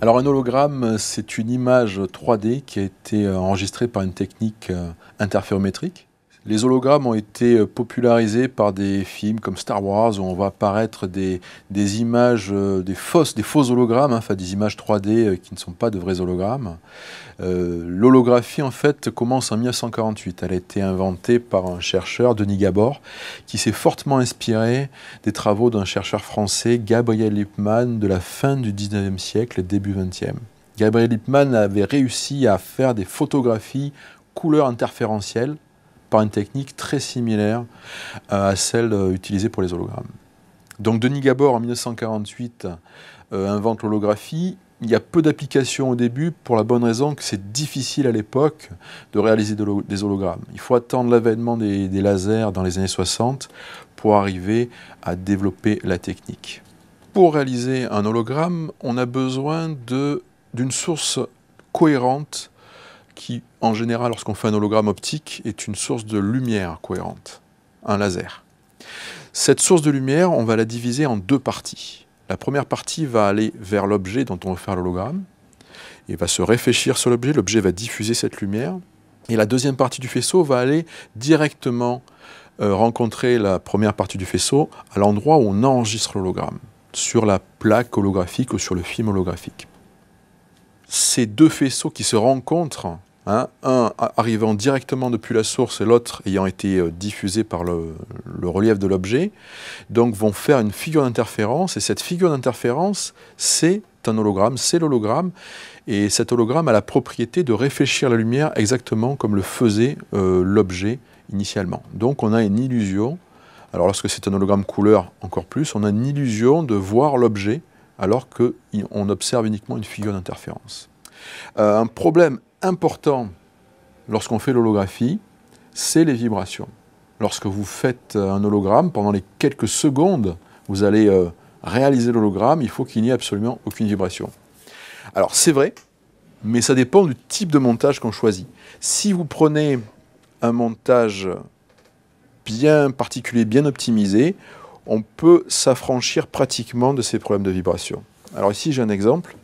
Alors un hologramme, c'est une image 3D qui a été euh, enregistrée par une technique euh, interférométrique les hologrammes ont été euh, popularisés par des films comme Star Wars où on va apparaître des, images, euh, des fausses, des faux hologrammes, hein, enfin des images 3D euh, qui ne sont pas de vrais hologrammes. L'holographie en fait commence en 1948. Elle a été inventée par un chercheur, Denis Gabor, qui s'est fortement inspiré des travaux d'un chercheur français, Gabriel Lippmann, de la fin du 19e siècle, début 20e. Gabriel Lippmann avait réussi à faire des photographies couleur interférentielles par une technique très similaire euh, à celle euh, utilisée pour les hologrammes. Donc Denis Gabor, en 1948, euh, invente l'holographie. Il y a peu d'applications au début pour la bonne raison que c'est difficile à l'époque de réaliser des hologrammes. Il faut attendre l'avènement des, des lasers dans les années 60 pour arriver à développer la technique. Pour réaliser un hologramme, on a besoin d'une source cohérente qui, en général, lorsqu'on fait un hologramme optique, est une source de lumière cohérente, un laser. Cette source de lumière, on va la diviser en deux parties. La première partie va aller vers l'objet dont on veut faire l'hologramme, et va se réfléchir sur l'objet, l'objet va diffuser cette lumière, et la deuxième partie du faisceau va aller directement euh, rencontrer la première partie du faisceau à l'endroit où on enregistre l'hologramme, sur la plaque holographique ou sur le film holographique. Ces deux faisceaux qui se rencontrent Hein, un arrivant directement depuis la source et l'autre ayant été euh, diffusé par le, relief de l'objet, donc vont faire une figure d'interférence, et cette figure d'interférence, c'est un hologramme, c'est l'hologramme, et cet hologramme a la propriété de réfléchir la lumière exactement comme le faisait euh, l'objet initialement. Donc on a une illusion, alors lorsque c'est un hologramme couleur encore plus, on a une illusion de voir l'objet alors qu'on observe uniquement une figure d'interférence. Euh, un problème important lorsqu'on fait l'holographie, c'est les vibrations. Lorsque vous faites euh, un hologramme, pendant les quelques secondes, vous allez euh, réaliser l'hologramme, il faut qu'il n'y ait absolument aucune vibration. Alors c'est vrai, mais ça dépend du type de montage qu'on choisit. Si vous prenez un montage bien particulier, bien optimisé, on peut s'affranchir pratiquement de ces problèmes de vibration. Alors ici j'ai un exemple.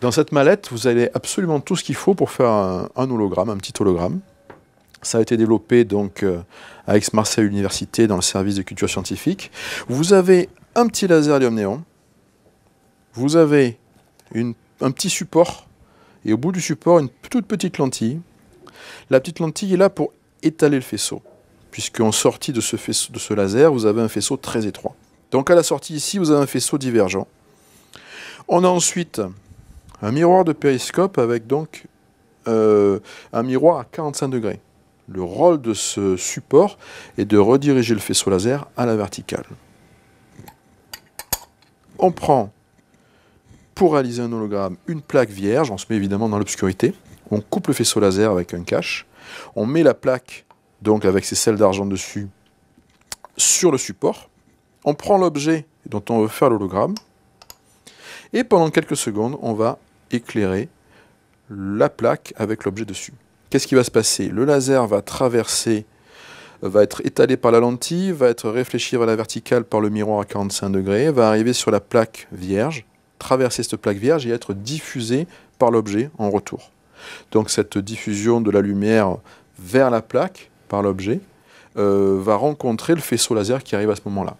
Dans cette mallette, vous avez absolument tout ce qu'il faut pour faire un, hologramme, un petit hologramme. Ça a été développé donc euh, à Aix-Marseille Université dans le service de culture scientifique. Vous avez un petit laser diode néon. Vous avez un petit support et au bout du support une toute petite lentille. La petite lentille est là pour étaler le faisceau, puisqu'en sortie de ce, de ce laser, vous avez un faisceau très étroit. Donc à la sortie ici, vous avez un faisceau divergent. On a ensuite un miroir de périscope avec donc euh, un miroir à 45 degrés. Le rôle de ce support est de rediriger le faisceau laser à la verticale. On prend, pour réaliser un hologramme, une plaque vierge, on se met évidemment dans l'obscurité, on coupe le faisceau laser avec un cache, on met la plaque, donc avec ses selles d'argent dessus, sur le support, on prend l'objet dont on veut faire l'hologramme, et pendant quelques secondes, on va éclairer la plaque avec l'objet dessus. Qu'est-ce qui va se passer Le laser va traverser, va être étalé par la lentille, va être réfléchi vers la verticale par le miroir à 45 degrés, va arriver sur la plaque vierge, traverser cette plaque vierge et être diffusé par l'objet en retour. Donc cette diffusion de la lumière vers la plaque par l'objet euh, va rencontrer le faisceau laser qui arrive à ce moment-là.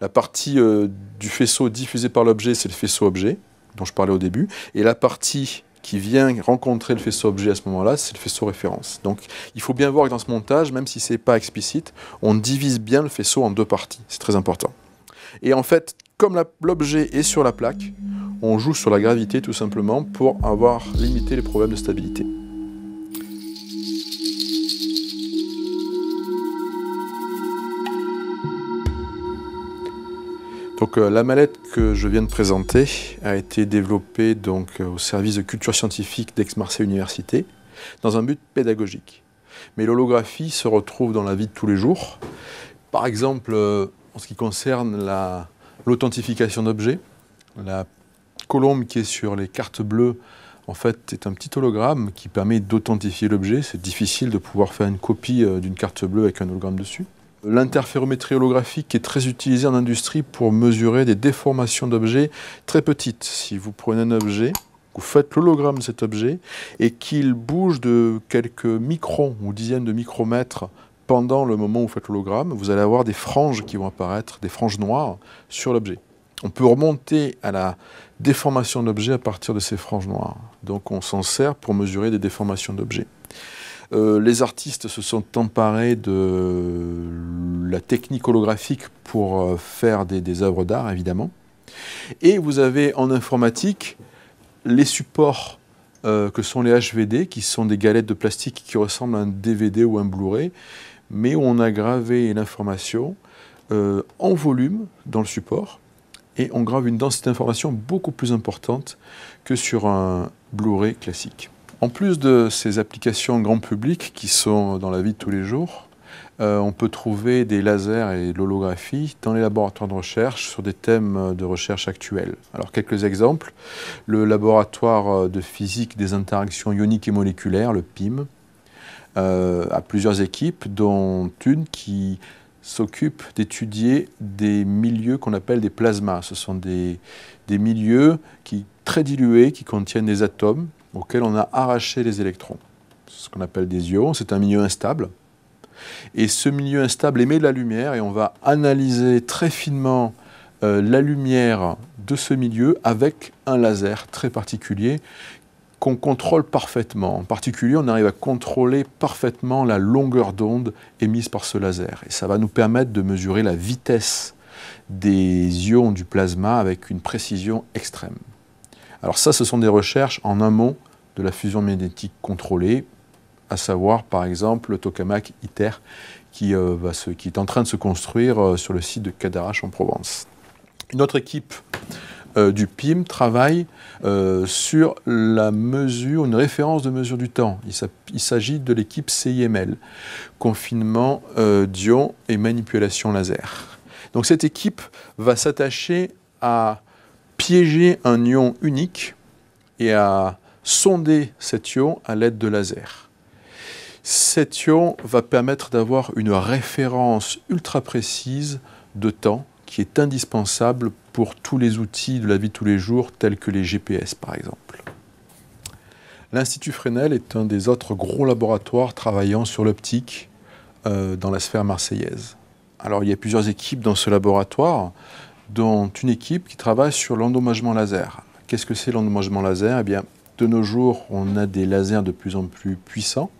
La partie euh, du faisceau diffusé par l'objet, c'est le faisceau objet dont je parlais au début. Et la partie qui vient rencontrer le faisceau objet à ce moment-là, c'est le faisceau référence. Donc il faut bien voir que dans ce montage, même si ce n'est pas explicite, on divise bien le faisceau en deux parties. C'est très important. Et en fait, comme l'objet est sur la plaque, on joue sur la gravité tout simplement pour avoir limité les problèmes de stabilité. Euh, la mallette que je viens de présenter a été développée donc, euh, au service de culture scientifique d'Aix-Marseille Université dans un but pédagogique. Mais l'holographie se retrouve dans la vie de tous les jours. Par exemple, euh, en ce qui concerne l'authentification d'objets, la colombe qui est sur les cartes bleues, en fait, est un petit hologramme qui permet d'authentifier l'objet. C'est difficile de pouvoir faire une copie d'une carte bleue avec un hologramme dessus. L'interférométrie holographique est très utilisée en industrie pour mesurer des déformations d'objets très petites. Si vous prenez un objet, vous faites l'hologramme de cet objet et qu'il bouge de quelques microns ou dizaines de micromètres pendant le moment où vous faites l'hologramme, vous allez avoir des franges qui vont apparaître, des franges noires sur l'objet. On peut remonter à la déformation d'objets à partir de ces franges noires. Donc on s'en sert pour mesurer des déformations d'objets. Euh, les artistes se sont emparés de la technique holographique pour euh, faire des, œuvres d'art, évidemment. Et vous avez en informatique les supports euh, que sont les HVD, qui sont des galettes de plastique qui ressemblent à un DVD ou un Blu-ray, mais où on a gravé l'information en volume dans le support, et on grave une densité d'information beaucoup plus importante que sur un Blu-ray classique. En plus de ces applications grand public qui sont dans la vie de tous les jours, euh, on peut trouver des lasers et de l'holographie dans les laboratoires de recherche sur des thèmes de recherche actuels. Alors quelques exemples, le laboratoire de physique des interactions ioniques et moléculaires, le PIM, euh, a plusieurs équipes dont une qui s'occupe d'étudier des milieux qu'on appelle des plasmas. Ce sont des, des milieux qui, très dilués qui contiennent des atomes auquel on a arraché les électrons. ce qu'on appelle des ions, c'est un milieu instable. Et ce milieu instable émet de la lumière et on va analyser très finement euh, la lumière de ce milieu avec un laser très particulier qu'on contrôle parfaitement. En particulier, on arrive à contrôler parfaitement la longueur d'onde émise par ce laser. Et ça va nous permettre de mesurer la vitesse des ions du plasma avec une précision extrême. Alors ça, ce sont des recherches en amont de la fusion magnétique contrôlée, à savoir par exemple le tokamak ITER qui, euh, est en train de se construire euh, sur le site de Cadarache en Provence. Une autre équipe euh, du PIM travaille sur la mesure, une référence de mesure du temps. Il s'agit de l'équipe CIML, confinement dion et manipulation laser. Donc cette équipe va s'attacher à piéger un ion unique et à sonder cet ion à l'aide de laser. Cet ion va permettre d'avoir une référence ultra précise de temps qui est indispensable pour tous les outils de la vie de tous les jours tels que les GPS par exemple. L'Institut Fresnel est un des autres gros laboratoires travaillant sur l'optique euh, dans la sphère marseillaise. Alors il y a plusieurs équipes dans ce laboratoire dont une équipe qui travaille sur l'endommagement laser. Qu'est-ce que c'est l'endommagement laser Eh bien, de nos jours, on a des lasers de plus en plus puissants.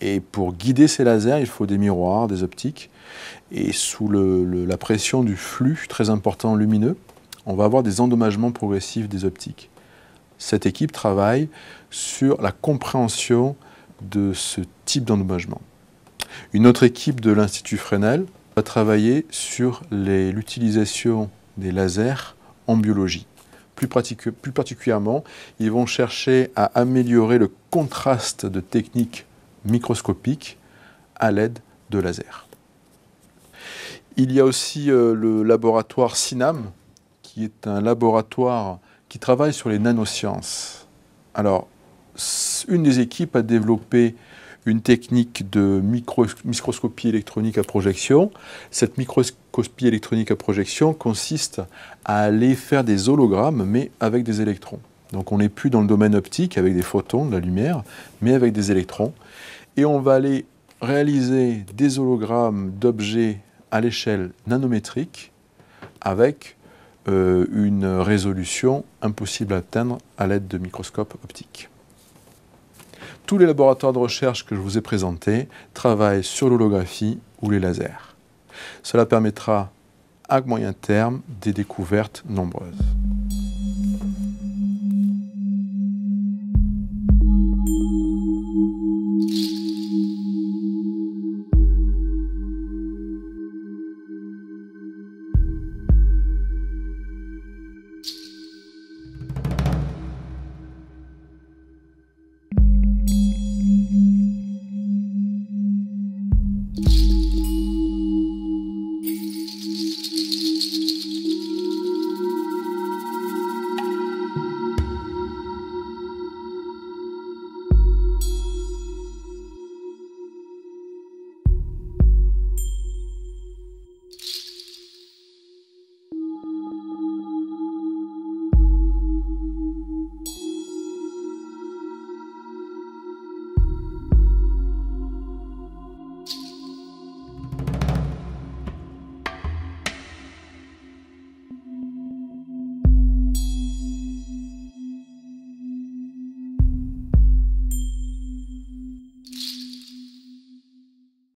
Et pour guider ces lasers, il faut des miroirs, des optiques. Et sous la pression du flux très important lumineux, on va avoir des endommagements progressifs des optiques. Cette équipe travaille sur la compréhension de ce type d'endommagement. Une autre équipe de l'Institut Fresnel, va travailler sur l'utilisation des lasers en biologie. Plus, particulièrement, ils vont chercher à améliorer le contraste de techniques microscopiques à l'aide de lasers. Il y a aussi euh, le laboratoire SINAM, qui est un laboratoire qui travaille sur les nanosciences. Alors, une des équipes a développé une technique de microscopie électronique à projection. Cette microscopie électronique à projection consiste à aller faire des hologrammes, mais avec des électrons. Donc on n'est plus dans le domaine optique avec des photons, de la lumière, mais avec des électrons. Et on va aller réaliser des hologrammes d'objets à l'échelle nanométrique avec euh, une résolution impossible à atteindre à l'aide de microscopes optiques tous les laboratoires de recherche que je vous ai présentés travaillent sur l'holographie ou les lasers. Cela permettra à moyen terme des découvertes nombreuses.